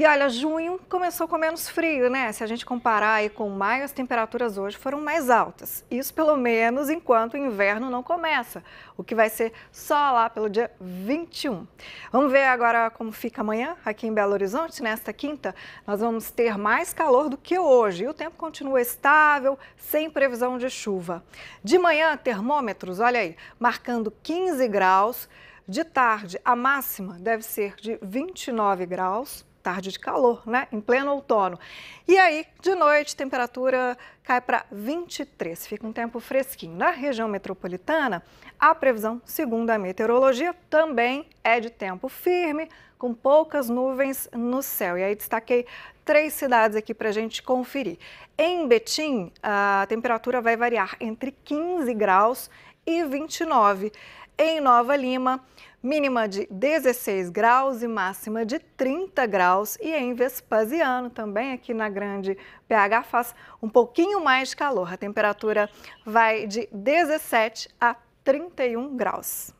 E olha, junho começou com menos frio, né? Se a gente comparar aí com maio, as temperaturas hoje foram mais altas. Isso pelo menos enquanto o inverno não começa, o que vai ser só lá pelo dia 21. Vamos ver agora como fica amanhã aqui em Belo Horizonte. Nesta quinta, nós vamos ter mais calor do que hoje e o tempo continua estável, sem previsão de chuva. De manhã, termômetros, olha aí, marcando 15 graus. De tarde, a máxima deve ser de 29 graus tarde de calor, né? Em pleno outono. E aí, de noite, temperatura cai para 23, fica um tempo fresquinho. Na região metropolitana, a previsão, segundo a meteorologia, também é de tempo firme, com poucas nuvens no céu. E aí destaquei três cidades aqui para a gente conferir. Em Betim, a temperatura vai variar entre 15 graus e 29. Em Nova Lima, mínima de 16 graus e máxima de 30 graus. E em Vespasiano, também aqui na Grande PH faz um pouquinho mais de calor. A temperatura vai de 17 a 31 graus.